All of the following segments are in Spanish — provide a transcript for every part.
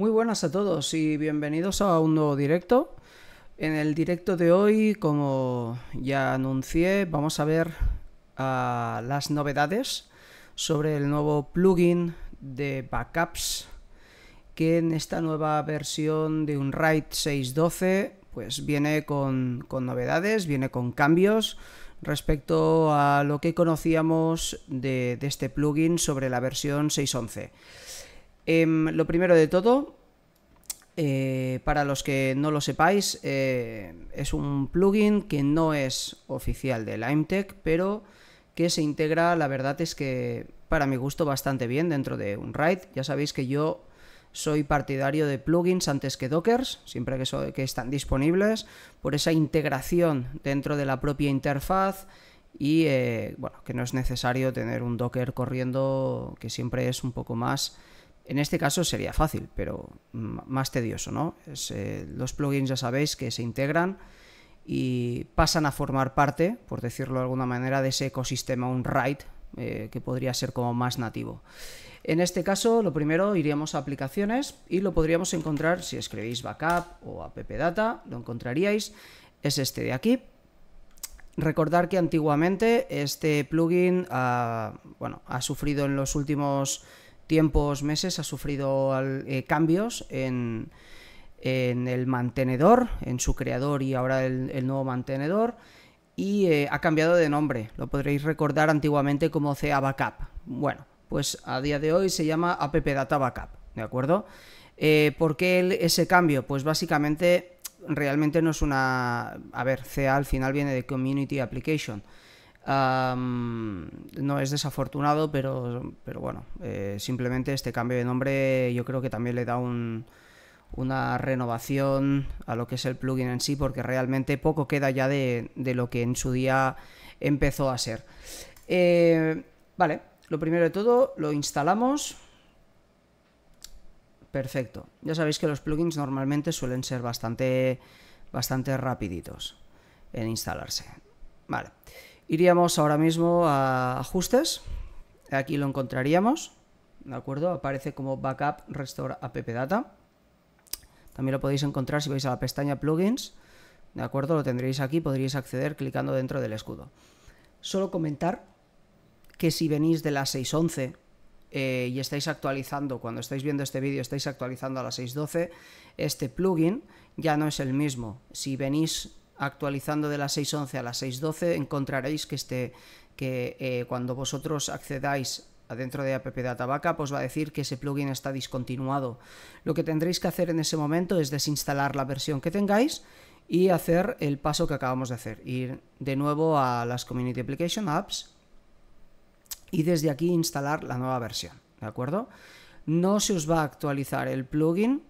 Muy buenas a todos y bienvenidos a un nuevo directo. En el directo de hoy, como ya anuncié, vamos a ver las novedades sobre el nuevo plugin de backups que en esta nueva versión de Unraid 6.12 pues viene con, novedades, viene con cambios respecto a lo que conocíamos de, de este plugin sobre la versión 6.11. Em, lo primero de todo, eh, para los que no lo sepáis, eh, es un plugin que no es oficial de LimeTech, pero que se integra, la verdad es que para mi gusto, bastante bien dentro de un ride. Ya sabéis que yo soy partidario de plugins antes que dockers, siempre que, están disponibles, por esa integración dentro de la propia interfaz y eh, que no es necesario tener un docker corriendo, que siempre es un poco más en este caso sería fácil, pero más tedioso, ¿no? Eh, los plugins ya sabéis que se integran y pasan a formar parte, por decirlo de alguna manera, de ese ecosistema, un eh, que podría ser como más nativo. En este caso, lo primero iríamos a aplicaciones y lo podríamos encontrar si escribís backup o appdata, lo encontraríais. Es este de aquí. Recordar que antiguamente este plugin ah, bueno, ha sufrido en los últimos tiempos, meses, ha sufrido eh, cambios en, en, el mantenedor, en su creador y ahora el, nuevo mantenedor, y eh, ha cambiado de nombre. Lo podréis recordar antiguamente como CA Backup. Bueno, pues a día de hoy se llama App Data Backup, ¿de acuerdo? Eh, ¿Por qué ese cambio? Pues básicamente realmente no es una... A ver, CA al final viene de Community Application no es desafortunado, pero, pero bueno, eh, simplemente este cambio de nombre yo creo que también le da un, una renovación a lo que es el plugin en sí, porque realmente poco queda ya de, lo que en su día empezó a ser. Eh, vale, lo primero de todo, lo instalamos. Perfecto. Ya sabéis que los plugins normalmente suelen ser bastante, bastante rapiditos en instalarse. Vale. Iríamos ahora mismo a ajustes. Aquí lo encontraríamos. ¿De acuerdo? Aparece como backup restore app data. También lo podéis encontrar si vais a la pestaña plugins. ¿De acuerdo? Lo tendréis aquí. Podríais acceder clicando dentro del escudo. Solo comentar que si venís de la 611 eh, y estáis actualizando, cuando estáis viendo este vídeo, estáis actualizando a la 6.12, este plugin ya no es el mismo. Si venís actualizando de las 6.11 a las 6.12 encontraréis que, este, que eh, cuando vosotros accedáis adentro de app Data Backup os pues va a decir que ese plugin está discontinuado. Lo que tendréis que hacer en ese momento es desinstalar la versión que tengáis y hacer el paso que acabamos de hacer, ir de nuevo a las Community Application Apps y desde aquí instalar la nueva versión, ¿de acuerdo? No se os va a actualizar el plugin,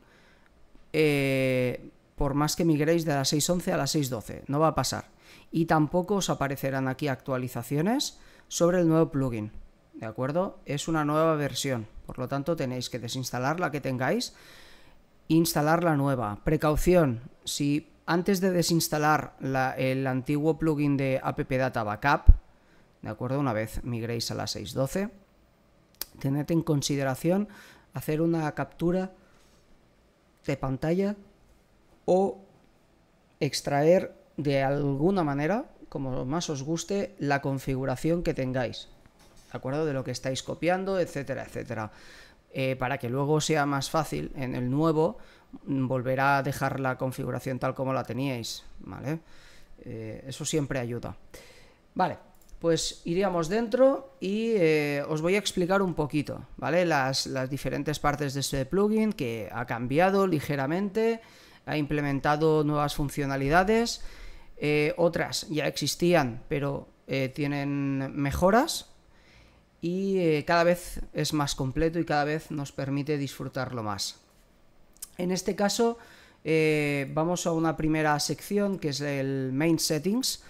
eh, por más que migréis de la 6.11 a la 6.12, no va a pasar. Y tampoco os aparecerán aquí actualizaciones sobre el nuevo plugin, ¿de acuerdo? Es una nueva versión, por lo tanto tenéis que desinstalar la que tengáis, instalar la nueva. Precaución, si antes de desinstalar el antiguo plugin de AppData Backup, ¿de acuerdo? Una vez migréis a la 6.12, tened en consideración hacer una captura de pantalla o extraer de alguna manera, como más os guste, la configuración que tengáis, ¿de acuerdo? De lo que estáis copiando, etcétera, etcétera. Eh, para que luego sea más fácil en el nuevo volverá a dejar la configuración tal como la teníais, ¿vale? Eh, eso siempre ayuda. Vale, pues iríamos dentro y eh, os voy a explicar un poquito, ¿vale? Las, las diferentes partes de este plugin que ha cambiado ligeramente ha implementado nuevas funcionalidades, eh, otras ya existían, pero eh, tienen mejoras y eh, cada vez es más completo y cada vez nos permite disfrutarlo más. En este caso vamos a una primera sección que es el Main Settings,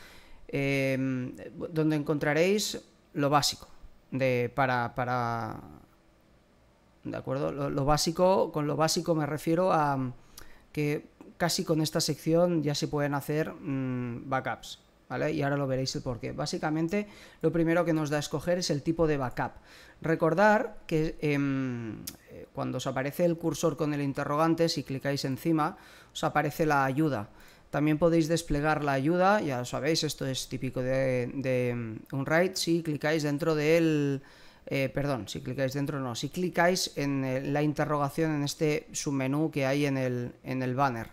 em, donde encontraréis lo básico de, para, ¿De acuerdo? lo básico, con lo básico me refiero a que casi con esta sección ya se pueden hacer mm, backups. ¿Vale? Y ahora lo veréis el porqué. Básicamente, lo primero que nos da a escoger es el tipo de backup. Recordar que em, eh, cuando os aparece el cursor con el interrogante, si clicáis encima, os aparece la ayuda. También podéis desplegar la ayuda, ya lo sabéis, esto es típico de, mm, un write. si clicáis dentro de él eh, perdón, si clicáis dentro no, si clicáis en eh, la interrogación en este submenú que hay en el, en el banner,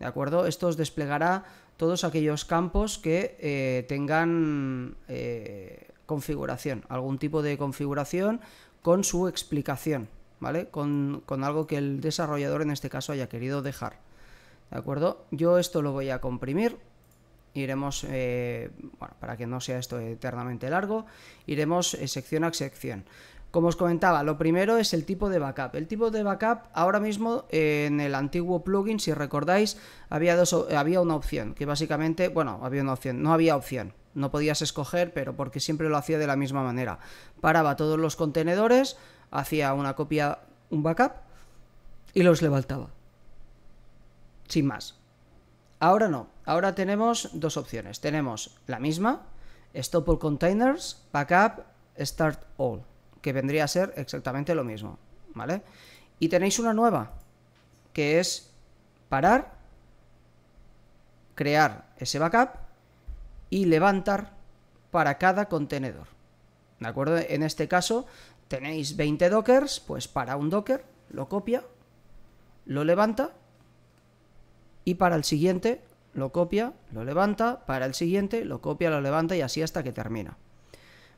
¿de acuerdo? Esto os desplegará todos aquellos campos que eh, tengan configuración, algún tipo de configuración con su explicación, ¿vale? Con, con algo que el desarrollador en este caso haya querido dejar, ¿de acuerdo? Yo esto lo voy a comprimir iremos, eh, bueno, para que no sea esto eternamente largo, iremos eh, sección a sección. Como os comentaba, lo primero es el tipo de backup. El tipo de backup, ahora mismo eh, en el antiguo plugin, si recordáis, había, había una opción, que básicamente, bueno, había una opción, no había opción, no podías escoger, pero porque siempre lo hacía de la misma manera. Paraba todos los contenedores, hacía una copia, un backup, y los levantaba. Sin más. Ahora no, ahora tenemos dos opciones. Tenemos la misma, Stop all containers, backup, start all, que vendría a ser exactamente lo mismo, ¿vale? Y tenéis una nueva, que es parar, crear ese backup y levantar para cada contenedor. ¿De acuerdo? En este caso tenéis 20 dockers, pues para un docker lo copia, lo levanta y para el siguiente lo copia, lo levanta, para el siguiente lo copia, lo levanta y así hasta que termina.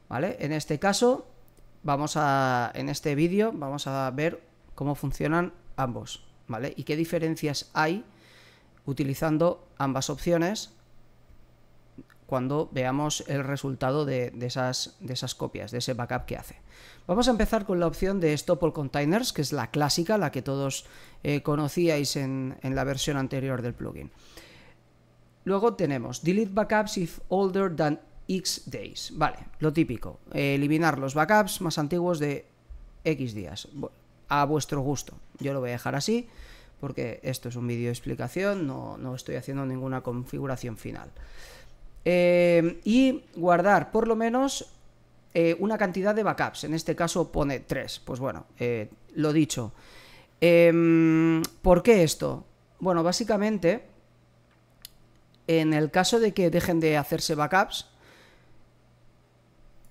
¿Vale? En este caso, vamos a, en este vídeo vamos a ver cómo funcionan ambos, ¿vale? Y qué diferencias hay utilizando ambas opciones cuando veamos el resultado de, esas, copias, de ese backup que hace. Vamos a empezar con la opción de Stop All Containers, que es la clásica, la que todos eh, conocíais en, la versión anterior del plugin. Luego tenemos Delete Backups if older than X days. Vale, lo típico. Eh, eliminar los backups más antiguos de X días. A vuestro gusto. Yo lo voy a dejar así porque esto es un vídeo de explicación, no estoy haciendo ninguna configuración final. Eh, y guardar por lo menos eh, una cantidad de backups. En este caso pone 3. Pues bueno, eh, lo dicho. Em, ¿Por qué esto? Bueno, básicamente, en el caso de que dejen de hacerse backups,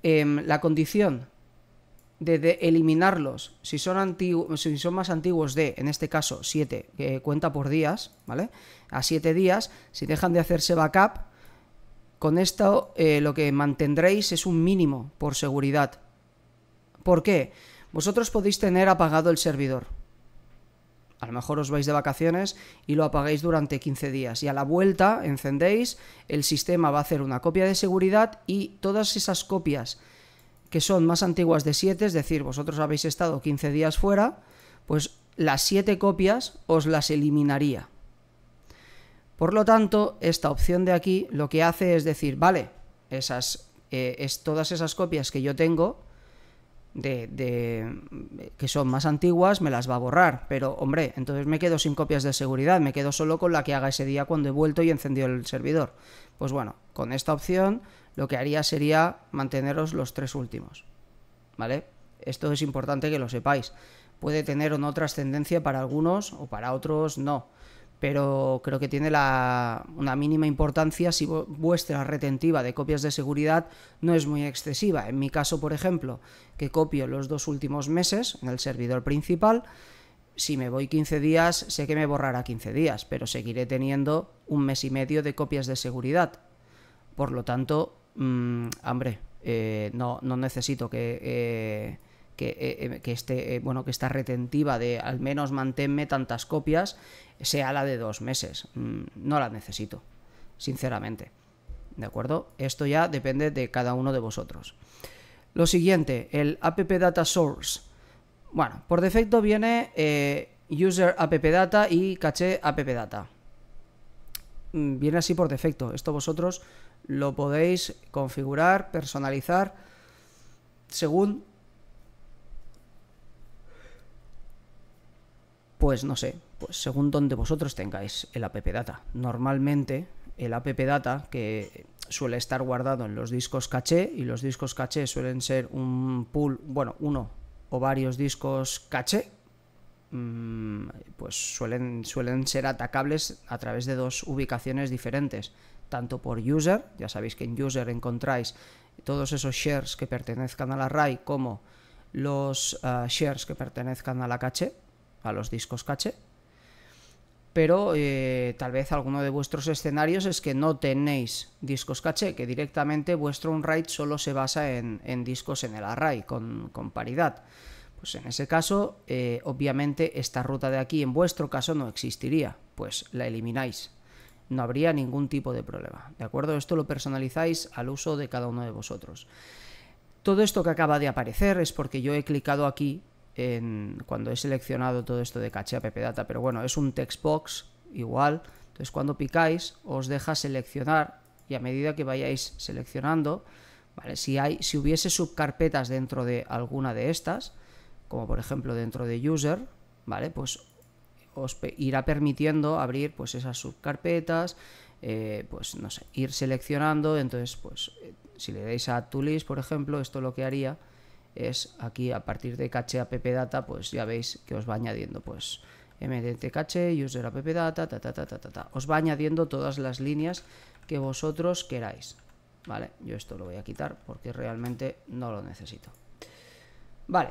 em, la condición de, eliminarlos, si son, antiguos, si son más antiguos de, en este caso, 7, que cuenta por días, ¿vale? A 7 días, si dejan de hacerse backup, con esto eh, lo que mantendréis es un mínimo por seguridad. ¿Por qué? Vosotros podéis tener apagado el servidor. A lo mejor os vais de vacaciones y lo apagáis durante 15 días y a la vuelta encendéis, el sistema va a hacer una copia de seguridad y todas esas copias que son más antiguas de 7, es decir, vosotros habéis estado 15 días fuera, pues las 7 copias os las eliminaría. Por lo tanto, esta opción de aquí lo que hace es decir, vale, esas, eh, es todas esas copias que yo tengo, de, que son más antiguas, me las va a borrar. Pero, hombre, entonces me quedo sin copias de seguridad, me quedo solo con la que haga ese día cuando he vuelto y encendió el servidor. Pues bueno, con esta opción lo que haría sería manteneros los tres últimos. ¿Vale? Esto es importante que lo sepáis. Puede tener o no trascendencia para algunos o para otros no pero creo que tiene la, una mínima importancia si vuestra retentiva de copias de seguridad no es muy excesiva. En mi caso, por ejemplo, que copio los dos últimos meses en el servidor principal, si me voy 15 días, sé que me borrará 15 días, pero seguiré teniendo un mes y medio de copias de seguridad. Por lo tanto, mm, hambre eh, no, no, necesito que... Eh, que, eh, em, este, eh, bueno, que esta retentiva de al menos manténme tantas copias sea la de dos meses. Mm, no la necesito, sinceramente. ¿De acuerdo? Esto ya depende de cada uno de vosotros. Lo siguiente, el app data source. Bueno, por defecto viene eh, user app data y caché app data. Mm, viene así por defecto. Esto vosotros lo podéis configurar, personalizar según Pues no sé, pues según donde vosotros tengáis el app data. Normalmente el app data que suele estar guardado en los discos caché y los discos caché suelen ser un pool, bueno, uno o varios discos caché, mm, pues suelen, suelen ser atacables a través de dos ubicaciones diferentes, tanto por user, ya sabéis que en user encontráis todos esos shares que pertenezcan a la RAI como los ah, shares que pertenezcan a la caché, a los discos caché. Pero eh, tal vez alguno de vuestros escenarios es que no tenéis discos caché, que directamente vuestro unwrite solo se basa en, discos en el array con, paridad. Pues en ese caso, eh, obviamente esta ruta de aquí en vuestro caso no existiría, pues la elimináis. No habría ningún tipo de problema, ¿de acuerdo? Esto lo personalizáis al uso de cada uno de vosotros. Todo esto que acaba de aparecer es porque yo he clicado aquí cuando he seleccionado todo esto de caché a ppdata, pero bueno, es un text box igual, entonces cuando picáis os deja seleccionar y a medida que vayáis seleccionando, si, hay, si hubiese subcarpetas dentro de alguna de estas, como por ejemplo dentro de user, ¿vale? pues os irá permitiendo abrir pues esas subcarpetas, eh, pues no sé, ir seleccionando, entonces pues eh, si le dais a to por ejemplo, esto lo que haría es aquí a partir de cache app data, pues ya veis que os va añadiendo pues mdt cache, user app data, ta, ta, ta, ta, ta. Os va añadiendo todas las líneas que vosotros queráis. Vale, yo esto lo voy a quitar porque realmente no lo necesito. Vale,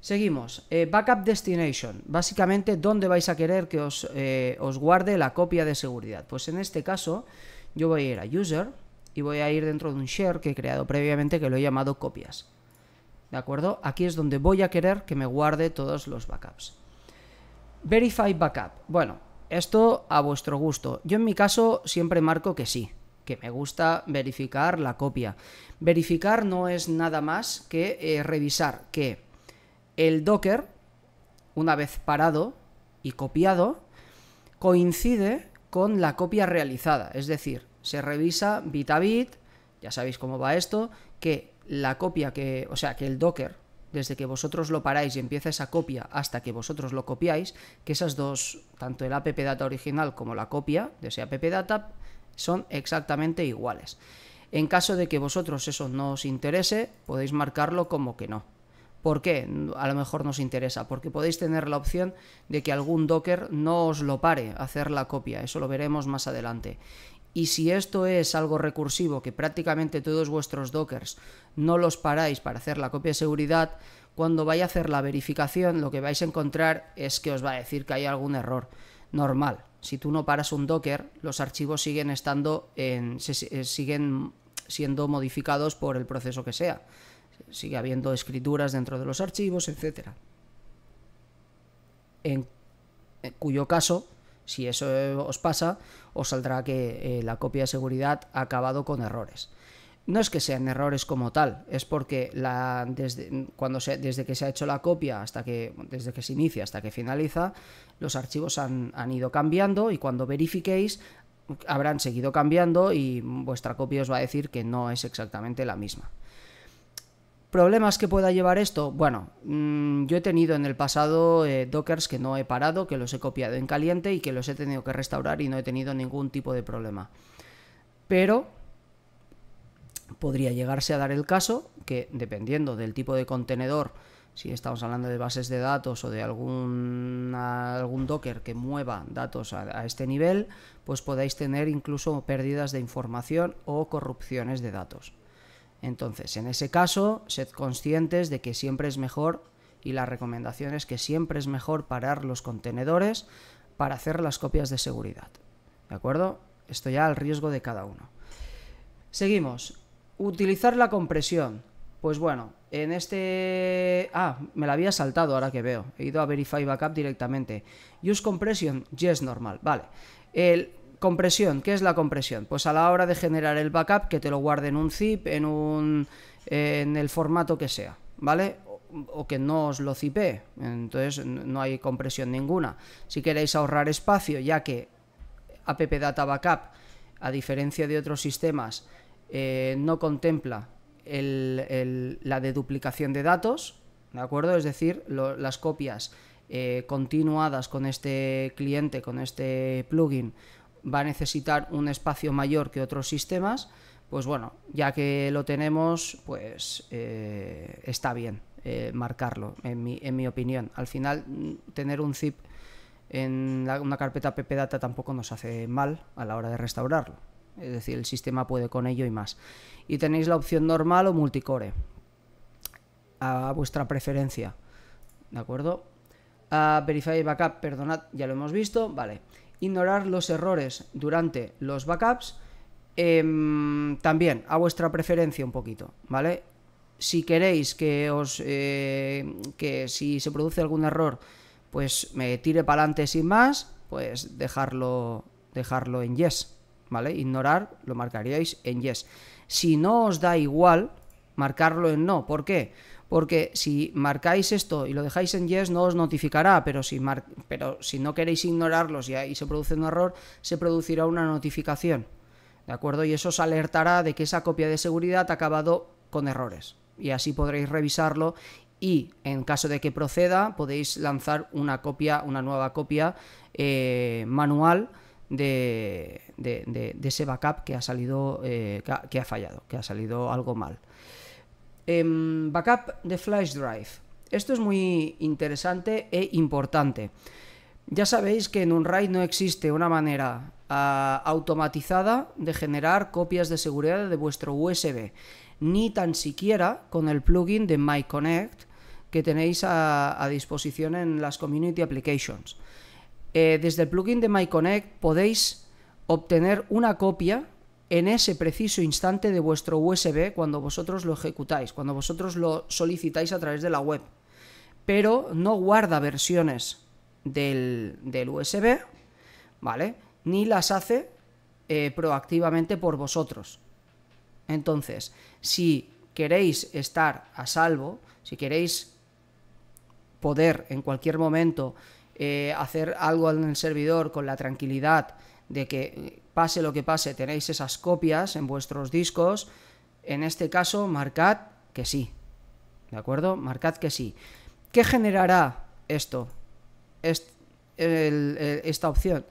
seguimos. Eh, backup destination. Básicamente, ¿dónde vais a querer que os, eh, os guarde la copia de seguridad? Pues en este caso, yo voy a ir a user y voy a ir dentro de un share que he creado previamente que lo he llamado copias. ¿De acuerdo? Aquí es donde voy a querer que me guarde todos los backups. Verify backup. Bueno, esto a vuestro gusto. Yo en mi caso siempre marco que sí, que me gusta verificar la copia. Verificar no es nada más que eh, revisar que el Docker, una vez parado y copiado, coincide con la copia realizada. Es decir, se revisa bit a bit, ya sabéis cómo va esto, que la copia que, o sea, que el Docker, desde que vosotros lo paráis y empieza esa copia hasta que vosotros lo copiáis, que esas dos, tanto el data original como la copia de ese data son exactamente iguales. En caso de que vosotros eso no os interese, podéis marcarlo como que no. ¿Por qué? A lo mejor nos interesa, porque podéis tener la opción de que algún Docker no os lo pare hacer la copia, eso lo veremos más adelante. Y si esto es algo recursivo, que prácticamente todos vuestros dockers no los paráis para hacer la copia de seguridad, cuando vais a hacer la verificación lo que vais a encontrar es que os va a decir que hay algún error. Normal, si tú no paras un docker, los archivos siguen estando en, eh, siguen siendo modificados por el proceso que sea. Sigue habiendo escrituras dentro de los archivos, etc. en cuyo caso, si eso os pasa, os saldrá que eh, la copia de seguridad ha acabado con errores. No es que sean errores como tal, es porque desde, cuando desde que se ha hecho la copia hasta que, desde que se inicia hasta que finaliza, los archivos han, han ido cambiando y cuando verifiquéis habrán seguido cambiando y vuestra copia os va a decir que no es exactamente la misma. ¿Problemas que pueda llevar esto? Bueno, mm, yo he tenido en el pasado eh, dockers que no he parado, que los he copiado en caliente y que los he tenido que restaurar y no he tenido ningún tipo de problema. Pero podría llegarse a dar el caso que, dependiendo del tipo de contenedor, si estamos hablando de bases de datos o de algún, docker que mueva datos a, a este nivel, pues podáis tener incluso pérdidas de información o corrupciones de datos. Entonces, en ese caso, sed conscientes de que siempre es mejor, y la recomendación es que siempre es mejor parar los contenedores para hacer las copias de seguridad. ¿De acuerdo? Esto ya al riesgo de cada uno. Seguimos. Utilizar la compresión. Pues bueno, en este... Ah, me la había saltado ahora que veo. He ido a Verify Backup directamente. Use Compression, yes normal. Vale. El, Compresión, ¿qué es la compresión? Pues a la hora de generar el backup, que te lo guarde en un zip, en un en el formato que sea, ¿vale? O que no os lo cipe, entonces no hay compresión ninguna. Si queréis ahorrar espacio, ya que App Data Backup, a diferencia de otros sistemas, eh, no contempla la deduplicación de datos, ¿de acuerdo? Es decir, las copias eh, continuadas con este cliente, con este plugin, va a necesitar un espacio mayor que otros sistemas, pues bueno, ya que lo tenemos, pues eh, está bien eh, marcarlo, en mi, opinión. Al final, mm, tener un zip en una carpeta ppdata tampoco nos hace mal a la hora de restaurarlo. Es decir, el sistema puede con ello y más. Y tenéis la opción normal o multicore, a vuestra preferencia. ¿De acuerdo? A ah, Verify Backup, perdonad, ya lo hemos visto. Vale ignorar los errores durante los backups em, también a vuestra preferencia un poquito, ¿vale? Si queréis que os eh, que si se produce algún error, pues me tire para adelante sin más, pues dejarlo dejarlo en yes, ¿vale? Ignorar lo marcaríais en yes. Si no os da igual marcarlo en no, ¿por qué? porque si marcáis esto y lo dejáis en yes, no os notificará, pero si, no queréis ignorarlos y ahí se produce un error, se producirá una notificación. ¿De acuerdo? Y eso os alertará de que esa copia de seguridad ha acabado con errores. Y así podréis revisarlo y en caso de que proceda podéis lanzar una copia, una nueva copia eh, manual de, ese backup que ha salido, eh, que ha fallado, que ha salido algo mal. Em, backup de flash drive. Esto es muy interesante e importante. Ya sabéis que en un RAID no existe una manera ah, automatizada de generar copias de seguridad de vuestro USB, ni tan siquiera con el plugin de MyConnect que tenéis a, disposición en las Community Applications. Eh, desde el plugin de MyConnect podéis obtener una copia en ese preciso instante de vuestro USB cuando vosotros lo ejecutáis, cuando vosotros lo solicitáis a través de la web. Pero no guarda versiones del, USB, ¿vale? Ni las hace eh, proactivamente por vosotros. Entonces, si queréis estar a salvo, si queréis poder en cualquier momento eh, hacer algo en el servidor con la tranquilidad de que pase lo que pase, tenéis esas copias en vuestros discos, en este caso marcad que sí. ¿De acuerdo? Marcad que sí. ¿Qué generará esto? Es esta opción.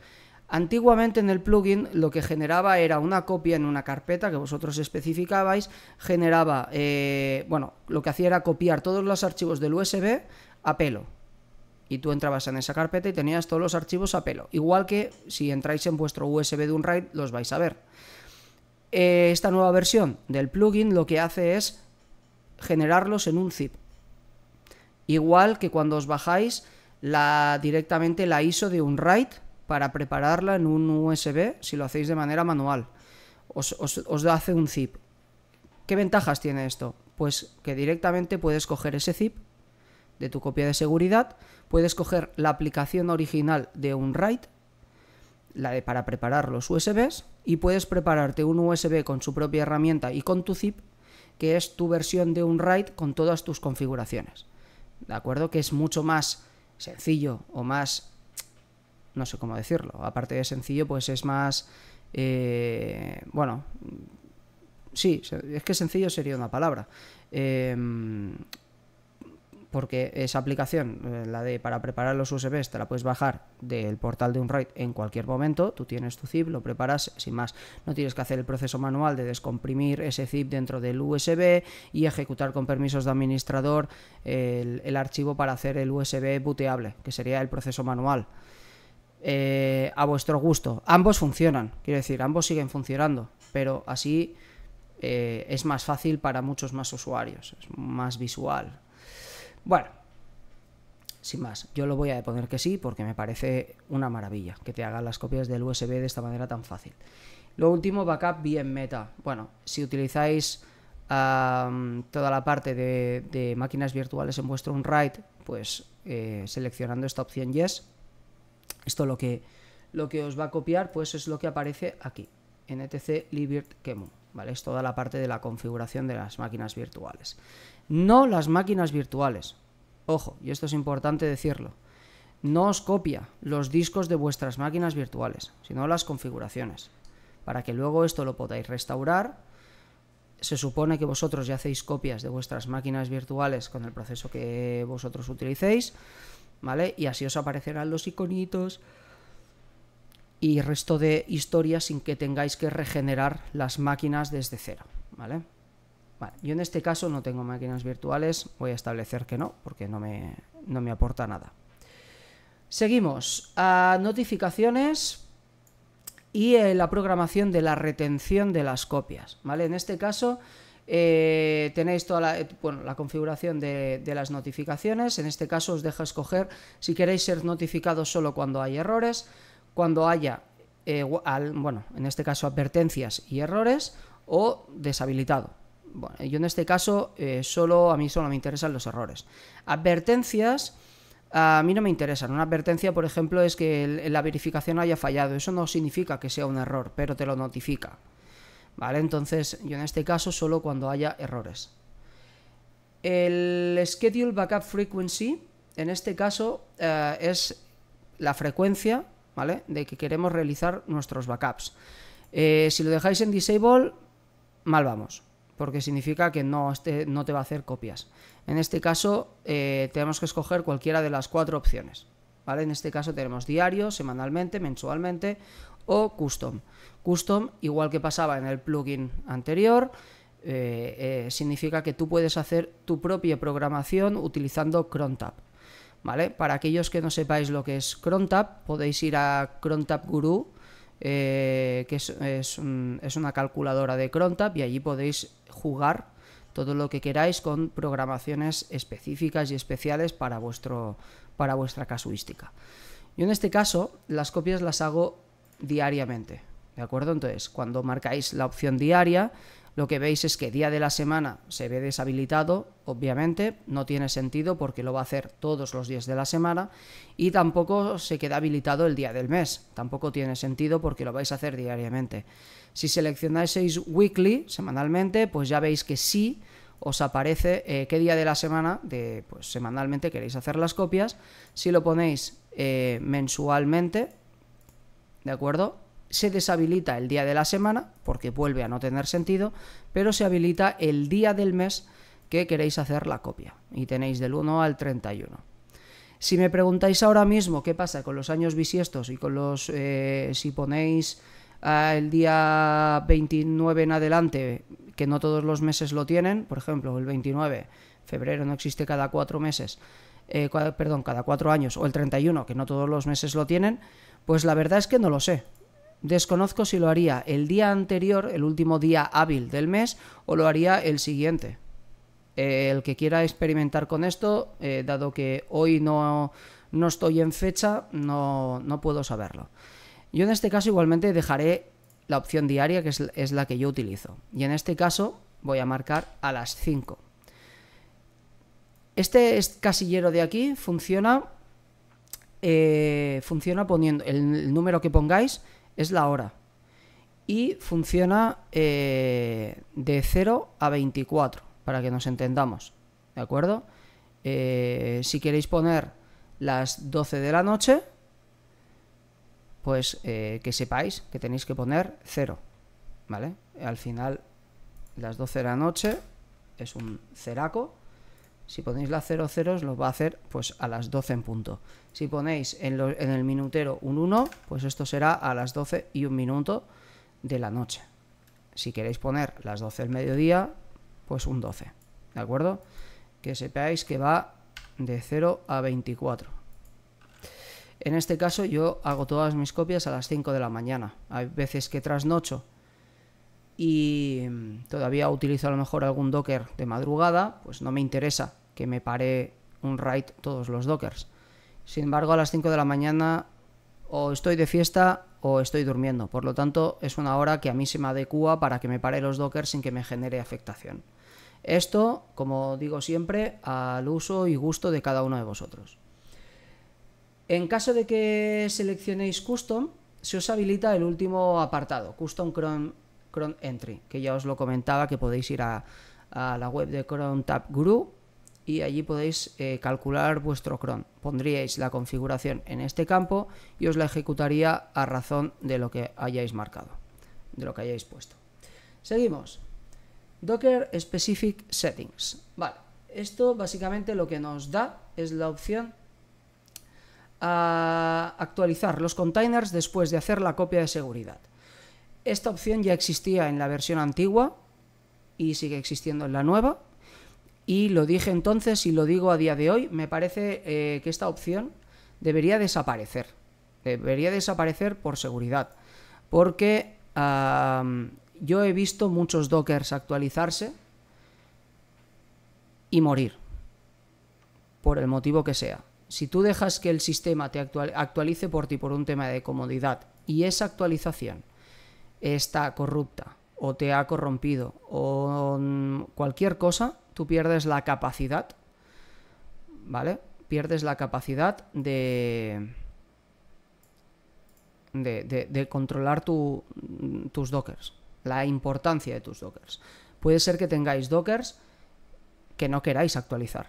Antiguamente en el plugin lo que generaba era una copia en una carpeta que vosotros especificabais, generaba, eh, bueno, lo que hacía era copiar todos los archivos del USB a pelo, y tú entrabas en esa carpeta y tenías todos los archivos a pelo. Igual que si entráis en vuestro USB de un RAID los vais a ver. Eh, esta nueva versión del plugin lo que hace es generarlos en un zip. Igual que cuando os bajáis directamente la ISO de un RAID para prepararla en un USB si lo hacéis de manera manual. Os, os hace un zip. ¿Qué ventajas tiene esto? Pues que directamente puedes coger ese zip de tu copia de seguridad, puedes coger la aplicación original de un RAID, la de para preparar los USBs, y puedes prepararte un USB con su propia herramienta y con tu zip, que es tu versión de un RAID con todas tus configuraciones. ¿De acuerdo? Que es mucho más sencillo o más... no sé cómo decirlo. Aparte de sencillo, pues es más... Eh, bueno, sí, es que sencillo sería una palabra. Em, porque esa aplicación, eh, la de para preparar los USBs, te la puedes bajar del portal de RAID en cualquier momento. Tú tienes tu zip, lo preparas, sin más. No tienes que hacer el proceso manual de descomprimir ese zip dentro del USB y ejecutar con permisos de administrador eh, el, archivo para hacer el USB booteable, que sería el proceso manual. Eh, a vuestro gusto. Ambos funcionan, quiero decir, ambos siguen funcionando, pero así es más fácil para muchos más usuarios, es más visual, bueno, sin más, yo lo voy a poner que sí porque me parece una maravilla que te hagan las copias del USB de esta manera tan fácil. Lo último, backup bien meta. Bueno, si utilizáis toda la parte de, máquinas virtuales en vuestro Unwrite, pues eh, seleccionando esta opción Yes, esto lo que, lo que os va a copiar pues es lo que aparece aquí, NTC Libert Chemo. ¿vale? Es toda la parte de la configuración de las máquinas virtuales. No las máquinas virtuales. Ojo, y esto es importante decirlo. No os copia los discos de vuestras máquinas virtuales, sino las configuraciones. Para que luego esto lo podáis restaurar. Se supone que vosotros ya hacéis copias de vuestras máquinas virtuales con el proceso que vosotros utilicéis. ¿Vale? Y así os aparecerán los iconitos y resto de historias sin que tengáis que regenerar las máquinas desde cero. ¿Vale? yo en este caso no tengo máquinas virtuales, voy a establecer que no, porque no me, aporta nada. Seguimos a notificaciones y eh, la programación de la retención de las copias. ¿vale? En este caso eh, tenéis toda la, eh, configuración de, las notificaciones. En este caso os deja escoger si queréis ser notificados solo cuando hay errores, cuando haya, bueno, en este caso advertencias y errores, o deshabilitado yo en este caso eh, solo a mí solo me interesan los errores. Advertencias a mí no me interesan. Una advertencia, por ejemplo, es que la verificación haya fallado. Eso no significa que sea un error, pero te lo notifica. ¿Vale? Entonces, yo en este caso solo cuando haya errores. El Schedule Backup Frequency, en este caso, eh, es la frecuencia de que queremos realizar nuestros backups. Eh, si lo dejáis en Disable, mal vamos porque significa que no, no te va a hacer copias. En este caso, eh, tenemos que escoger cualquiera de las cuatro opciones. ¿vale? En este caso tenemos diario, semanalmente, mensualmente o custom. Custom, igual que pasaba en el plugin anterior, eh, eh, significa que tú puedes hacer tu propia programación utilizando CronTab. ¿Vale? Para aquellos que no sepáis lo que es CronTab, podéis ir a CronTab Guru eh, que es, una calculadora de CronTap y allí podéis jugar todo lo que queráis con programaciones específicas y especiales para, para vuestra casuística. Yo en este caso las copias las hago diariamente, ¿de acuerdo? Entonces, cuando marcáis la opción diaria, lo que veis es que día de la semana se ve deshabilitado, obviamente, no tiene sentido porque lo va a hacer todos los días de la semana y tampoco se queda habilitado el día del mes, tampoco tiene sentido porque lo vais a hacer diariamente. Si seleccionáis weekly, semanalmente, pues ya veis que sí os aparece eh, qué día de la semana, de, pues semanalmente queréis hacer las copias. Si lo ponéis eh, mensualmente, ¿de acuerdo? se deshabilita el día de la semana, porque vuelve a no tener sentido, pero se habilita el día del mes que queréis hacer la copia, y tenéis del 1 al 31. Si me preguntáis ahora mismo qué pasa con los años bisiestos y con los, eh, si ponéis ah, el día 29 en adelante, que no todos los meses lo tienen, por ejemplo, el 29, febrero no existe cada cuatro meses, eh, perdón, cada cuatro años, o el 31, que no todos los meses lo tienen, pues la verdad es que no lo sé. Desconozco si lo haría el día anterior, el último día hábil del mes, o lo haría el siguiente. Eh, el que quiera experimentar con esto, eh, dado que hoy no, estoy en fecha, no, puedo saberlo. Yo en este caso igualmente dejaré la opción diaria, que es, la que yo utilizo. Y en este caso voy a marcar a las 5. Este casillero de aquí funciona, eh, funciona poniendo el número que pongáis, es la hora. Y funciona eh, de 0 a 24, para que nos entendamos. ¿De acuerdo? Eh, si queréis poner las 12 de la noche, pues eh, que sepáis que tenéis que poner 0. ¿Vale? Al final, las 12 de la noche es un ceraco si ponéis la 00, os lo va a hacer pues a las 12 en punto. Si ponéis en, en el minutero un 1, pues esto será a las 12 y un minuto de la noche. Si queréis poner las 12 del mediodía, pues un 12. ¿De acuerdo? Que sepáis que va de 0 a 24. En este caso yo hago todas mis copias a las 5 de la mañana. Hay veces que trasnocho y mm, todavía utilizo a lo mejor algún Docker de madrugada, pues no me interesa que me pare un write todos los Dockers. Sin embargo, a las 5 de la mañana o estoy de fiesta o estoy durmiendo. Por lo tanto, es una hora que a mí se me adecua para que me pare los Dockers sin que me genere afectación. Esto, como digo siempre, al uso y gusto de cada uno de vosotros. En caso de que seleccionéis Custom, se os habilita el último apartado, Custom Chrome Chrome Entry, que ya os lo comentaba, que podéis ir a, la web de Chrome Tab Guru y allí podéis eh, calcular vuestro cron. Pondríais la configuración en este campo y os la ejecutaría a razón de lo que hayáis marcado, de lo que hayáis puesto. Seguimos. Docker Specific Settings. Vale, esto básicamente lo que nos da es la opción a actualizar los containers después de hacer la copia de seguridad. Esta opción ya existía en la versión antigua y sigue existiendo en la nueva. Y lo dije entonces y lo digo a día de hoy, me parece eh, que esta opción debería desaparecer. Debería desaparecer por seguridad. Porque yo he visto muchos dockers actualizarse y morir. Por el motivo que sea. Si tú dejas que el sistema te actualice por ti por un tema de comodidad y esa actualización está corrupta o te ha corrompido o mm, cualquier cosa, tú pierdes la capacidad, ¿vale? Pierdes la capacidad de... De, controlar mm, tus dockers, la importancia de tus dockers. Puede ser que tengáis dockers que no queráis actualizar,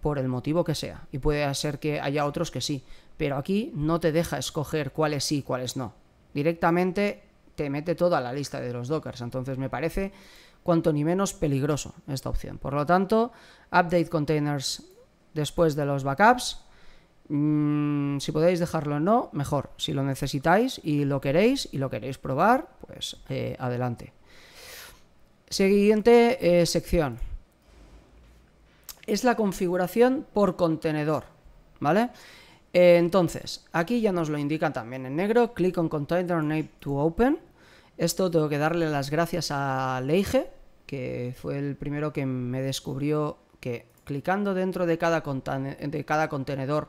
por el motivo que sea, y puede ser que haya otros que sí, pero aquí no te deja escoger cuáles sí y cuáles no. Directamente te mete toda la lista de los dockers. Entonces me parece cuanto ni menos peligroso esta opción. Por lo tanto, update containers después de los backups. Mm, si podéis dejarlo o no, mejor. Si lo necesitáis y lo queréis y lo queréis probar, pues eh, adelante. Siguiente eh, sección. Es la configuración por contenedor. ¿Vale? entonces, aquí ya nos lo indica también en negro, click on container name to open. Esto tengo que darle las gracias a Leige, que fue el primero que me descubrió que clicando dentro de cada, contenedor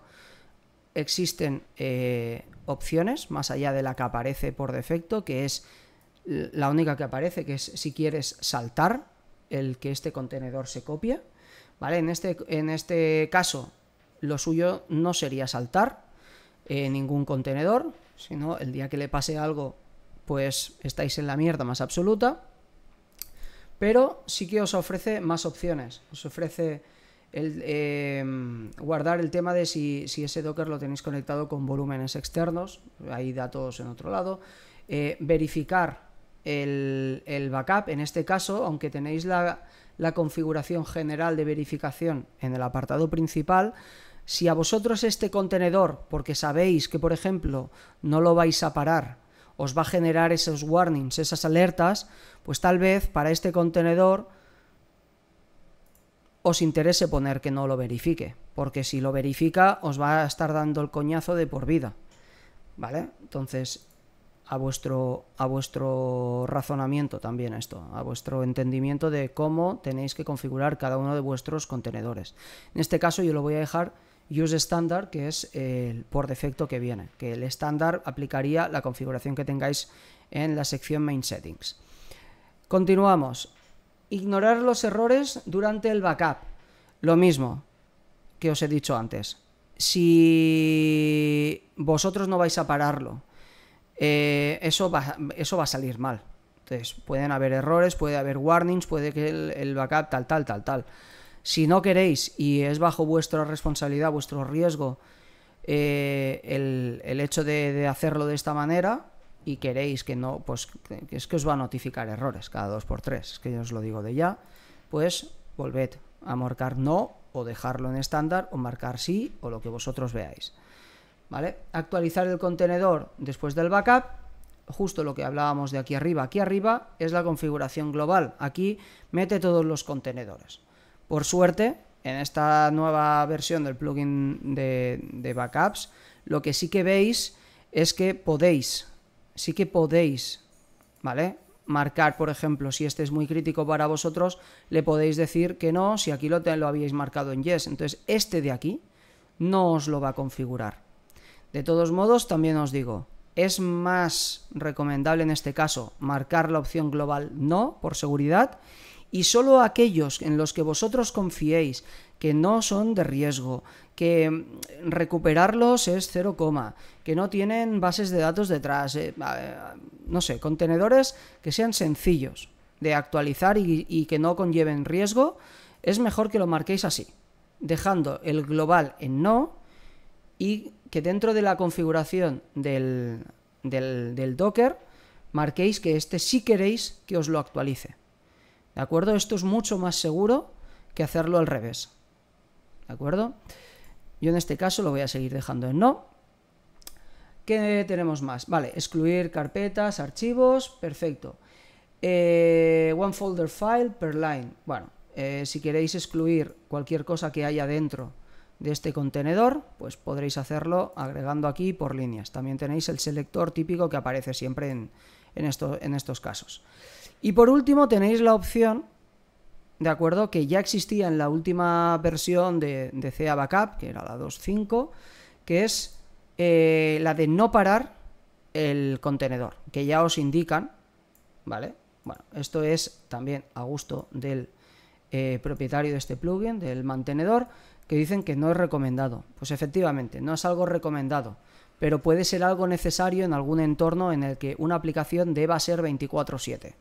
existen eh, opciones, más allá de la que aparece por defecto, que es la única que aparece, que es si quieres saltar el que este contenedor se copia. ¿Vale? En este, en este caso lo suyo no sería saltar en eh, ningún contenedor, sino el día que le pase algo, pues estáis en la mierda más absoluta. Pero sí que os ofrece más opciones. Os ofrece el, em, guardar el tema de si, ese Docker lo tenéis conectado con volúmenes externos, hay datos en otro lado, eh, verificar el, backup, en este caso, aunque tenéis la, la configuración general de verificación en el apartado principal. Si a vosotros este contenedor, porque sabéis que por ejemplo no lo vais a parar, os va a generar esos warnings, esas alertas, pues tal vez para este contenedor os interese poner que no lo verifique, porque si lo verifica os va a estar dando el coñazo de por vida. ¿Vale? Entonces, a vuestro, a vuestro razonamiento también esto, a vuestro entendimiento de cómo tenéis que configurar cada uno de vuestros contenedores. En este caso yo lo voy a dejar use standard, que es el por defecto que viene, que el estándar aplicaría la configuración que tengáis en la sección main settings. Continuamos. Ignorar los errores durante el backup. Lo mismo que os he dicho antes. Si vosotros no vais a pararlo, eh, eso, va, eso va a salir mal. Entonces, pueden haber errores, puede haber warnings, puede que el, backup tal, tal, tal, tal. Si no queréis y es bajo vuestra responsabilidad, vuestro riesgo, eh, el, hecho de, de, hacerlo de esta manera y queréis que no, pues es que os va a notificar errores cada dos por tres, es que yo os lo digo de ya, pues volved a marcar no o dejarlo en estándar o marcar sí o lo que vosotros veáis. ¿vale? Actualizar el contenedor después del backup, justo lo que hablábamos de aquí arriba, aquí arriba es la configuración global, aquí mete todos los contenedores. Por suerte, en esta nueva versión del plugin de, backups, lo que sí que veis es que podéis, sí que podéis, ¿vale? Marcar, por ejemplo, si este es muy crítico para vosotros, le podéis decir que no, si aquí lo, lo habíais marcado en yes. Entonces, este de aquí no os lo va a configurar. De todos modos, también os digo, es más recomendable en este caso marcar la opción global no por seguridad y solo aquellos en los que vosotros confiéis que no son de riesgo, que recuperarlos es cero coma, que no tienen bases de datos detrás, eh, no sé, contenedores que sean sencillos de actualizar y, y que no conlleven riesgo, es mejor que lo marquéis así, dejando el global en no y que dentro de la configuración del, Docker marquéis que este sí queréis que os lo actualice. ¿De acuerdo? Esto es mucho más seguro que hacerlo al revés. ¿De acuerdo? Yo en este caso lo voy a seguir dejando en no. ¿Qué tenemos más? Vale, excluir carpetas, archivos, perfecto. Eh, one folder file per line. Bueno, eh, si queréis excluir cualquier cosa que haya dentro de este contenedor, pues podréis hacerlo agregando aquí por líneas. También tenéis el selector típico que aparece siempre en, en estos casos. Y por último tenéis la opción, de acuerdo, que ya existía en la última versión de, de CA Backup, que era la 2.5, que es eh, la de no parar el contenedor, que ya os indican, ¿vale? Bueno, esto es también a gusto del eh, propietario de este plugin, del mantenedor, que dicen que no es recomendado. Pues efectivamente, no es algo recomendado, pero puede ser algo necesario en algún entorno en el que una aplicación deba ser 24/7,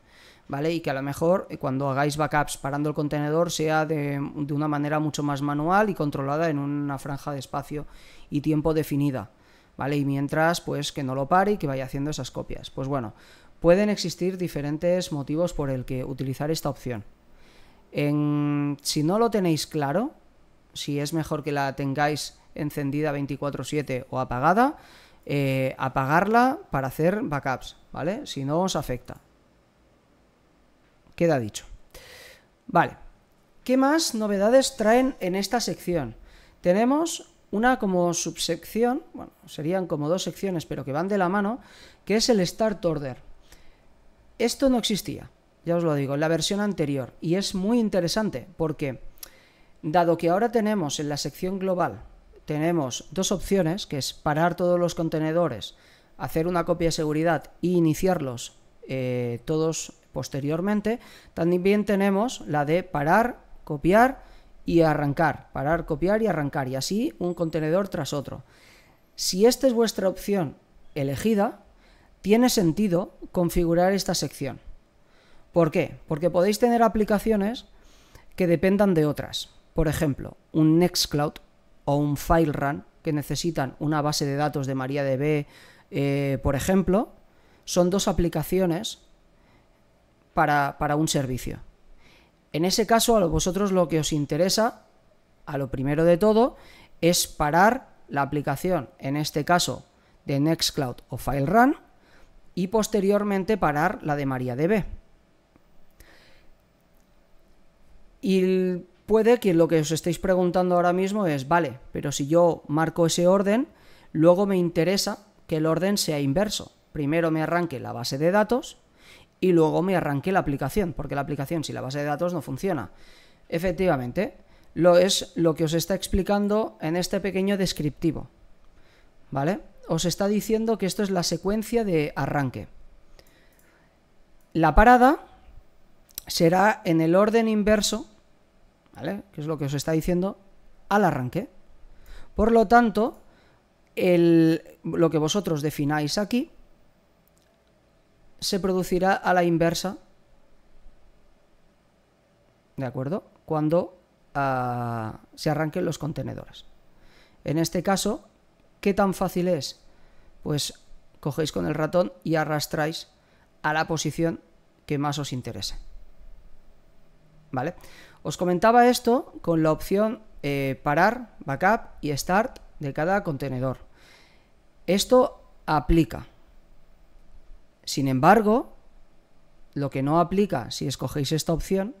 ¿vale? Y que a lo mejor eh, cuando hagáis backups parando el contenedor sea de, una manera mucho más manual y controlada en una franja de espacio y tiempo definida, ¿vale? Y mientras, pues que no lo pare y que vaya haciendo esas copias. Pues bueno, pueden existir diferentes motivos por el que utilizar esta opción. si no lo tenéis claro, si es mejor que la tengáis encendida 24/7 o apagada, eh, apagarla para hacer backups, ¿vale? Si no os afecta. Queda dicho. Vale. ¿Qué más novedades traen en esta sección? Tenemos una como subsección, bueno, serían como dos secciones, pero que van de la mano, que es el Start Order. Esto no existía, ya os lo digo, en la versión anterior, y es muy interesante porque Dado que ahora tenemos en la sección global, tenemos dos opciones, que es parar todos los contenedores, hacer una copia de seguridad e iniciarlos eh, todos posteriormente, también tenemos la de parar, copiar y arrancar, parar, copiar y arrancar, y así un contenedor tras otro. Si esta es vuestra opción elegida, tiene sentido configurar esta sección. ¿Por qué? Porque podéis tener aplicaciones que dependan de otras. Por ejemplo, un Nextcloud o un FileRun que necesitan una base de datos de MariaDB, eh, por ejemplo, son dos aplicaciones para, un servicio. En ese caso, a vosotros lo que os interesa, a lo primero de todo, es parar la aplicación, en este caso de Nextcloud o FileRun, y posteriormente parar la de MariaDB. Y Puede que lo que os estáis preguntando ahora mismo es, vale, pero si yo marco ese orden, luego me interesa que el orden sea inverso. Primero me arranque la base de datos y luego me arranque la aplicación, porque la aplicación sin la base de datos no funciona. Efectivamente, lo es lo que os está explicando en este pequeño descriptivo. ¿Vale? Os está diciendo que esto es la secuencia de arranque. La parada será en el orden inverso ¿vale? Que es lo que os está diciendo al arranque. Por lo tanto, lo que vosotros defináis aquí se producirá a la inversa, ¿de acuerdo? Cuando ah, se arranquen los contenedores. En este caso, ¿qué tan fácil es? Pues cogéis con el ratón y arrastráis a la posición que más os interese. ¿Vale? Os comentaba esto con la opción eh, parar, backup y start de cada contenedor. Esto aplica. Sin embargo, lo que no aplica si escogéis esta opción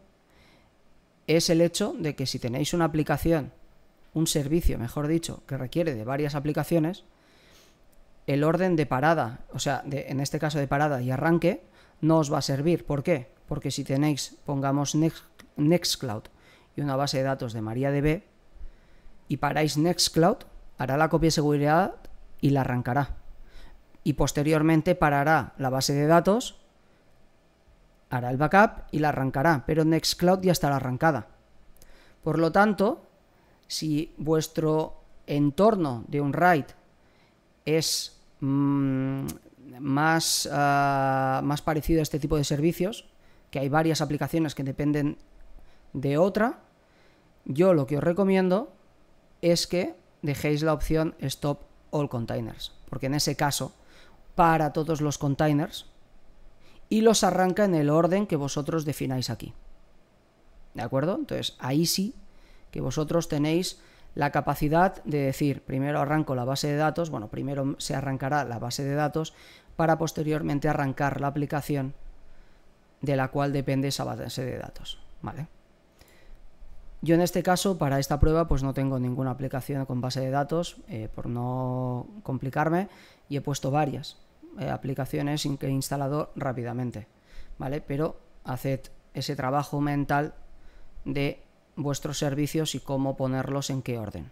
es el hecho de que si tenéis una aplicación, un servicio, mejor dicho, que requiere de varias aplicaciones, el orden de parada, o sea, en este caso de parada y arranque, no os va a servir. ¿Por qué? Porque si tenéis, pongamos Next, Nextcloud y una base de datos de MariaDB y paráis Nextcloud, hará la copia de seguridad y la arrancará. Y posteriormente parará la base de datos, hará el backup y la arrancará, pero Nextcloud ya estará arrancada. Por lo tanto, si vuestro entorno de un RAID es mm, más, ah, más parecido a este tipo de servicios, que hay varias aplicaciones que dependen de otra, yo lo que os recomiendo es que dejéis la opción Stop All Containers, porque en ese caso para todos los containers y los arranca en el orden que vosotros defináis aquí. ¿De acuerdo? Entonces ahí sí que vosotros tenéis la capacidad de decir, primero arranco la base de datos, bueno, primero se arrancará la base de datos para posteriormente arrancar la aplicación de la cual depende esa base de datos, ¿vale? Yo en este caso, para esta prueba, pues no tengo ninguna aplicación con base de datos, eh, por no complicarme, y he puesto varias eh, aplicaciones sin que he instalado rápidamente, ¿vale? Pero haced ese trabajo mental de vuestros servicios y cómo ponerlos en qué orden,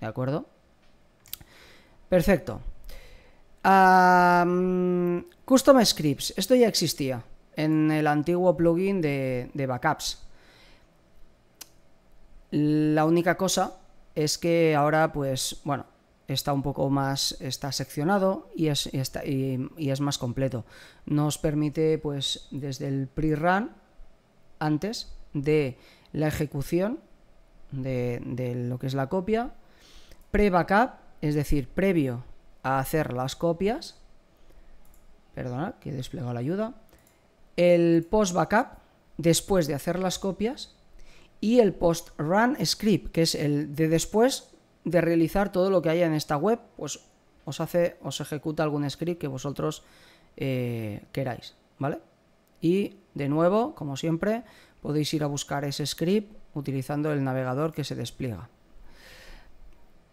¿de acuerdo? Perfecto. custom Scripts, esto ya existía en el antiguo plugin de backups, la única cosa es que ahora, pues, bueno, está un poco más, está seccionado y es, más completo. Nos permite, pues, desde el pre-run, antes de la ejecución de, lo que es la copia, pre-backup, es decir, previo a hacer las copias, perdona, que he desplegado la ayuda, el post-backup, después de hacer las copias, y el post run script, que es el de después de realizar todo lo que haya en esta web, pues os hace, os ejecuta algún script que vosotros eh, queráis, ¿vale? Y de nuevo, como siempre, podéis ir a buscar ese script utilizando el navegador que se despliega.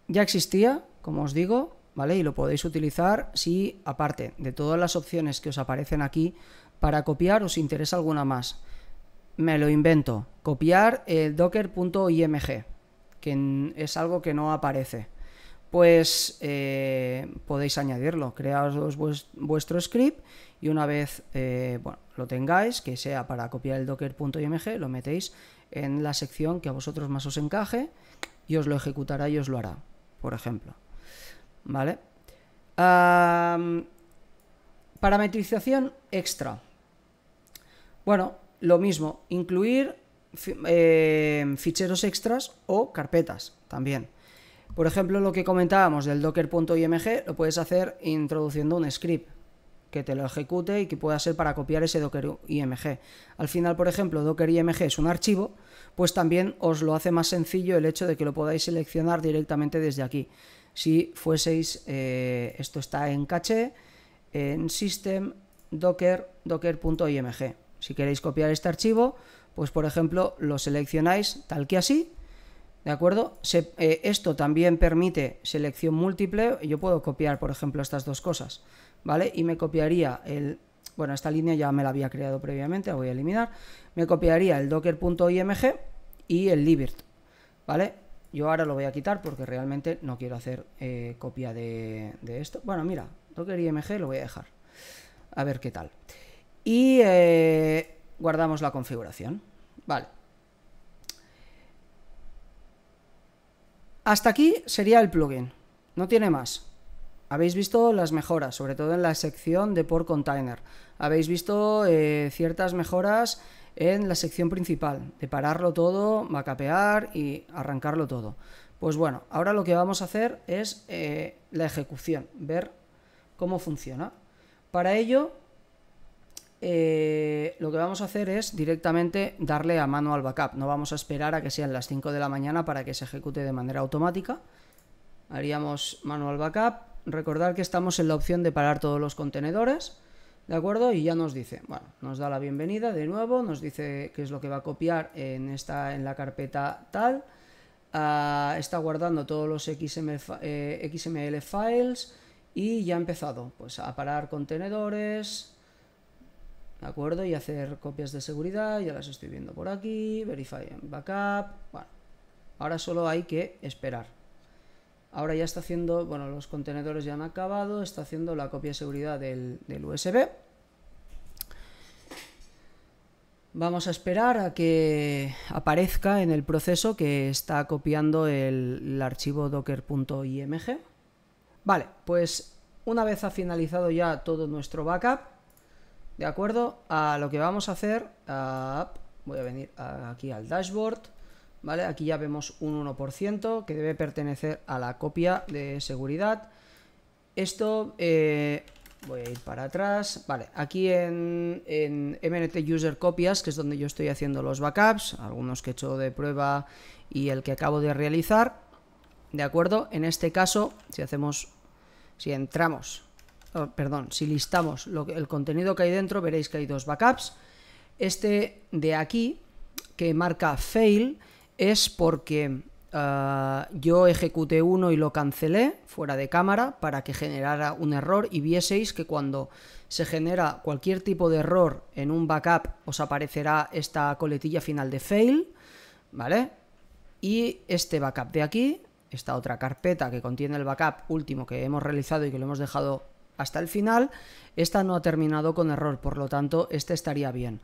Ya existía, como os digo, ¿vale? Y lo podéis utilizar si, aparte de todas las opciones que os aparecen aquí, para copiar os interesa alguna más me lo invento, copiar el eh, docker.img, que es algo que no aparece. Pues eh, podéis añadirlo, creaos vuestro script y una vez eh, lo tengáis, que sea para copiar el docker.img, lo metéis en la sección que a vosotros más os encaje y os lo ejecutará y os lo hará, por ejemplo. ¿Vale? parametrización extra. Bueno, lo mismo, incluir eh, ficheros extras o carpetas también. Por ejemplo, lo que comentábamos del docker.img lo puedes hacer introduciendo un script que te lo ejecute y que pueda ser para copiar ese docker.img. Al final, por ejemplo, docker.img es un archivo, pues también os lo hace más sencillo el hecho de que lo podáis seleccionar directamente desde aquí. Si fueseis, eh, esto está en caché, en system docker, docker.img. Si queréis copiar este archivo, pues por ejemplo lo seleccionáis tal que así, ¿de acuerdo? Eh, esto también permite selección múltiple, yo puedo copiar por ejemplo estas dos cosas, ¿vale? Y me copiaría el, bueno, esta línea ya me la había creado previamente, la voy a eliminar, me copiaría el docker.img y el libert, ¿vale? Yo ahora lo voy a quitar porque realmente no quiero hacer eh, copia de, esto. Bueno, mira, docker.img lo voy a dejar. A ver qué tal y eh, guardamos la configuración. Vale. Hasta aquí sería el plugin, no tiene más. Habéis visto las mejoras, sobre todo en la sección de por container. Habéis visto eh, ciertas mejoras en la sección principal, de pararlo todo, macapear y arrancarlo todo. Pues bueno, ahora lo que vamos a hacer es eh, la ejecución, ver cómo funciona. Para ello eh, lo que vamos a hacer es directamente darle a manual backup. No vamos a esperar a que sean las 5 de la mañana para que se ejecute de manera automática. Haríamos manual backup. Recordar que estamos en la opción de parar todos los contenedores. ¿De acuerdo? Y ya nos dice, bueno, nos da la bienvenida de nuevo, nos dice qué es lo que va a copiar en, esta, en la carpeta tal. Ah, está guardando todos los XML, eh, XML files y ya ha empezado pues, a parar contenedores, ¿De acuerdo? Y hacer copias de seguridad, ya las estoy viendo por aquí, verify en backup, bueno, ahora solo hay que esperar. Ahora ya está haciendo, bueno, los contenedores ya han acabado, está haciendo la copia de seguridad del, USB. Vamos a esperar a que aparezca en el proceso que está copiando el archivo docker.img. Vale, pues una vez ha finalizado ya todo nuestro backup, de acuerdo a lo que vamos a hacer, voy a venir aquí al dashboard, ¿vale? Aquí ya vemos un 1% que debe pertenecer a la copia de seguridad. Esto, eh, voy a ir para atrás, vale, aquí en, en MNT User Copias, que es donde yo estoy haciendo los backups, algunos que he hecho de prueba y el que acabo de realizar, ¿de acuerdo? En este caso, si hacemos, si entramos eh, perdón, si listamos el contenido que hay dentro, veréis que hay dos backups. Este de aquí, que marca fail, es porque eh, yo ejecuté uno y lo cancelé fuera de cámara para que generara un error y vieseis que cuando se genera cualquier tipo de error en un backup os aparecerá esta coletilla final de fail, ¿vale? Y este backup de aquí esta otra carpeta que contiene el backup último que hemos realizado y que lo hemos dejado hasta el final, esta no ha terminado con error, por lo tanto, este estaría bien.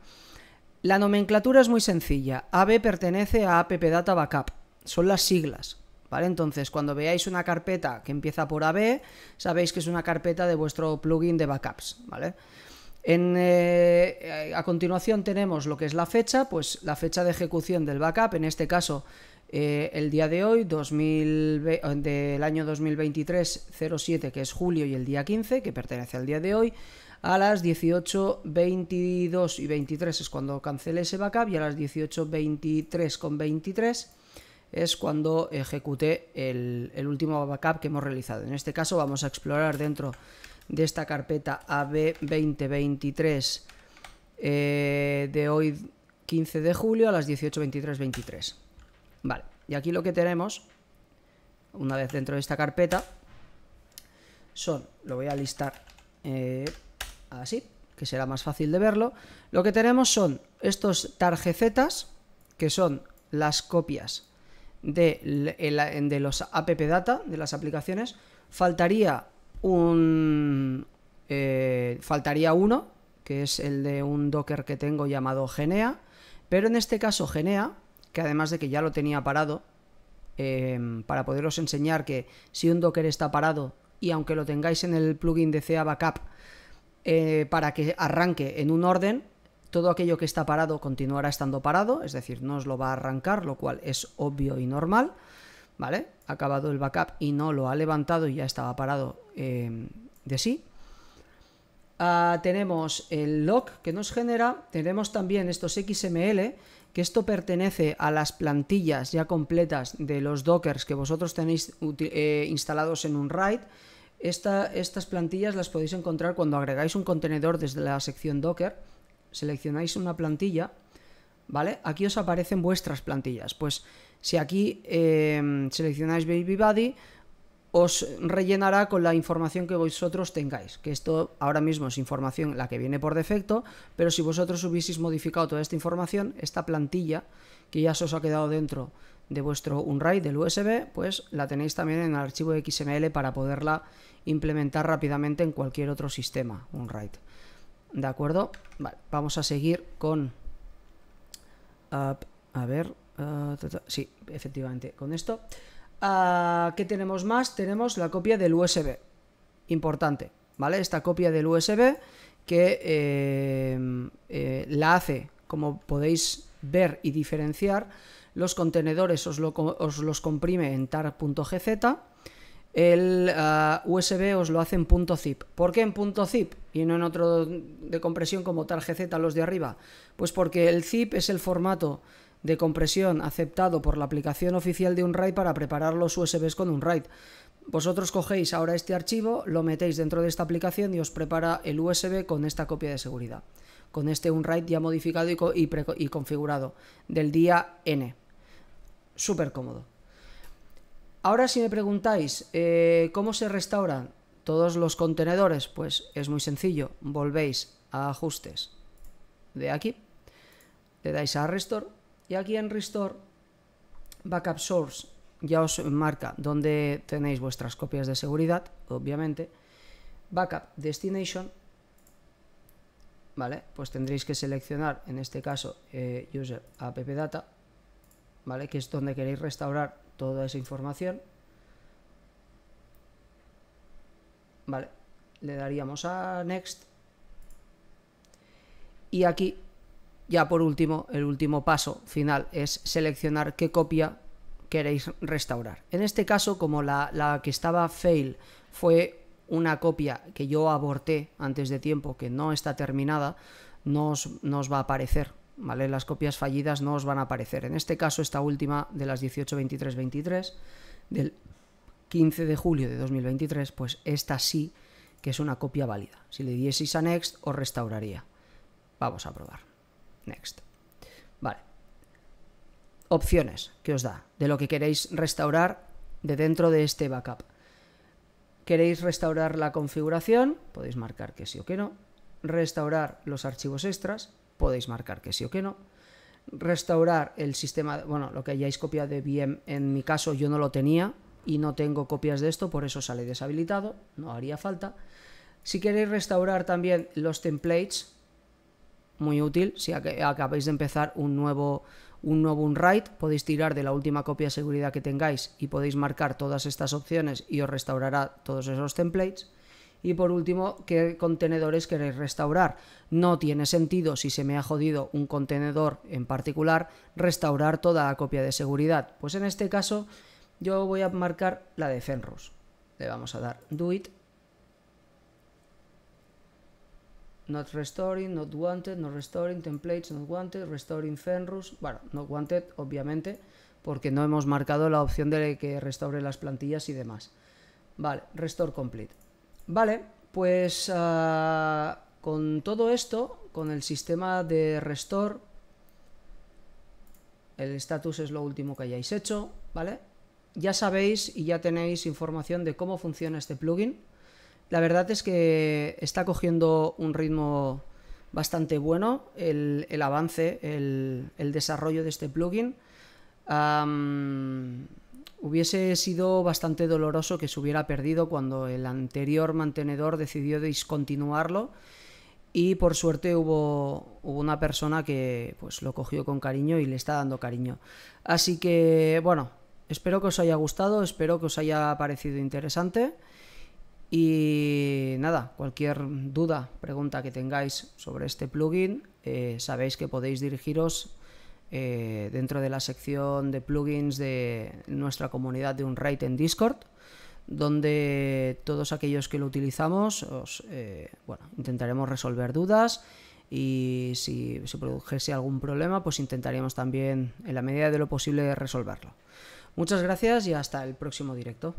La nomenclatura es muy sencilla. AB pertenece a Data backup. Son las siglas. ¿Vale? Entonces, cuando veáis una carpeta que empieza por AB, sabéis que es una carpeta de vuestro plugin de backups. ¿Vale? Eh, a continuación tenemos lo que es la fecha, pues la fecha de ejecución del backup, en este caso eh, el día de hoy, eh, del año 2023-07, que es julio, y el día 15, que pertenece al día de hoy, a las 18, 22 y 23 es cuando cancelé ese backup, y a las 18, 23 con 23 es cuando ejecuté el, último backup que hemos realizado. En este caso vamos a explorar dentro de esta carpeta AB2023 eh, de hoy 15 de julio a las 18, 23, 23. Vale, y aquí lo que tenemos, una vez dentro de esta carpeta, son, lo voy a listar eh, así, que será más fácil de verlo, lo que tenemos son estos tarjecetas, que son las copias eh, de, los app data, de las aplicaciones, faltaría un... Eh, faltaría uno, que es el de un docker que tengo llamado Genea, pero en este caso Genea que además de que ya lo tenía parado, em, para poderos enseñar que si un Docker está parado y aunque lo tengáis en el plugin de CA Backup, eh, para que arranque en un orden, todo aquello que está parado continuará estando parado, es decir, no os lo va a arrancar, lo cual es obvio y normal, ¿vale? Ha acabado el backup y no lo ha levantado y ya estaba parado em, de sí. Ah, tenemos el log que nos genera, tenemos también estos XML que esto pertenece a las plantillas ya completas de los dockers que vosotros tenéis eh, instalados en un RAID. estas plantillas las podéis encontrar cuando agregáis un contenedor desde la sección docker, seleccionáis una plantilla, ¿vale? Aquí os aparecen vuestras plantillas. Pues si aquí eh, seleccionáis BabyBuddy, os rellenará con la información que vosotros tengáis, que esto ahora mismo es información la que viene por defecto, pero si vosotros hubieseis modificado toda esta información, esta plantilla que ya se os ha quedado dentro de vuestro Unwrite del USB, pues la tenéis también en el archivo XML para poderla implementar rápidamente en cualquier otro sistema Unraid. ¿De acuerdo? Vale, vamos a seguir con... Uh, a ver... Uh, sí, efectivamente, con esto. Ah, ¿Qué tenemos más? Tenemos la copia del USB. Importante, ¿vale? Esta copia del USB que eh, eh, la hace, como podéis ver y diferenciar, los contenedores os, los comprime en tar.gz, el ah, USB os lo hace en punto .zip. ¿Por qué en punto .zip y no en otro de compresión como tar.gz los de arriba? Pues porque el zip es el formato de compresión aceptado por la aplicación oficial de Unraid para preparar los USBs con Unraid. Vosotros cogéis ahora este archivo, lo metéis dentro de esta aplicación y os prepara el USB con esta copia de seguridad, con este Unraid ya modificado y, y, configurado, del día N. Súper cómodo. Ahora si me preguntáis, eh, ¿cómo se restauran todos los contenedores? Pues es muy sencillo, volvéis a ajustes de aquí, le dais a restore y aquí en Restore Backup Source ya os marca donde tenéis vuestras copias de seguridad, obviamente. Backup Destination, ¿vale? Pues tendréis que seleccionar, en este caso, eh, User App Data, ¿vale? Que es donde queréis restaurar toda esa información. Vale, le daríamos a Next. Y aquí ya por último, el último paso final es seleccionar qué copia queréis restaurar. En este caso, como la, que estaba fail fue una copia que yo aborté antes de tiempo, que no está terminada, no os, va a aparecer ¿Vale? Las copias fallidas no os van a aparecer. En este caso, esta última de las 18.23.23, del 15 de julio de 2023, pues esta sí que es una copia válida. Si le dieseis a Next, os restauraría. Vamos a probar. Next. Vale. Opciones que os da de lo que queréis restaurar de dentro de este backup. ¿Queréis restaurar la configuración? Podéis marcar que sí o que no. Restaurar los archivos extras? Podéis marcar que sí o que no. Restaurar el sistema, bueno, lo que hayáis copiado de VM, en mi caso yo no lo tenía y no tengo copias de esto, por eso sale deshabilitado, no haría falta. Si queréis restaurar también los templates, muy útil si acabáis de empezar un nuevo, un nuevo unwrite, podéis tirar de la última copia de seguridad que tengáis y podéis marcar todas estas opciones y os restaurará todos esos templates. Y por último, ¿qué contenedores queréis restaurar? No tiene sentido, si se me ha jodido un contenedor en particular, restaurar toda la copia de seguridad. Pues en este caso, yo voy a marcar la de Fenrus. Le vamos a dar Do It not restoring, not wanted, not restoring, templates, not wanted, restoring Fenrus, bueno, not wanted, obviamente, porque no hemos marcado la opción de que restaure las plantillas y demás. Vale, restore complete. Vale, pues ah, con todo esto, con el sistema de restore, el status es lo último que hayáis hecho, ¿vale? Ya sabéis y ya tenéis información de cómo funciona este plugin la verdad es que está cogiendo un ritmo bastante bueno el, avance, el, desarrollo de este plugin. hubiese sido bastante doloroso que se hubiera perdido cuando el anterior mantenedor decidió discontinuarlo y por suerte hubo, hubo, una persona que pues lo cogió con cariño y le está dando cariño. Así que bueno, espero que os haya gustado, espero que os haya parecido interesante. Y nada, cualquier duda, pregunta que tengáis sobre este plugin, eh, sabéis que podéis dirigiros eh, dentro de la sección de plugins de nuestra comunidad de Unwrite en Discord, donde todos aquellos que lo utilizamos eh, bueno, intentaremos resolver dudas y si se produjese algún problema, pues intentaríamos también, en la medida de lo posible, resolverlo. Muchas gracias y hasta el próximo directo.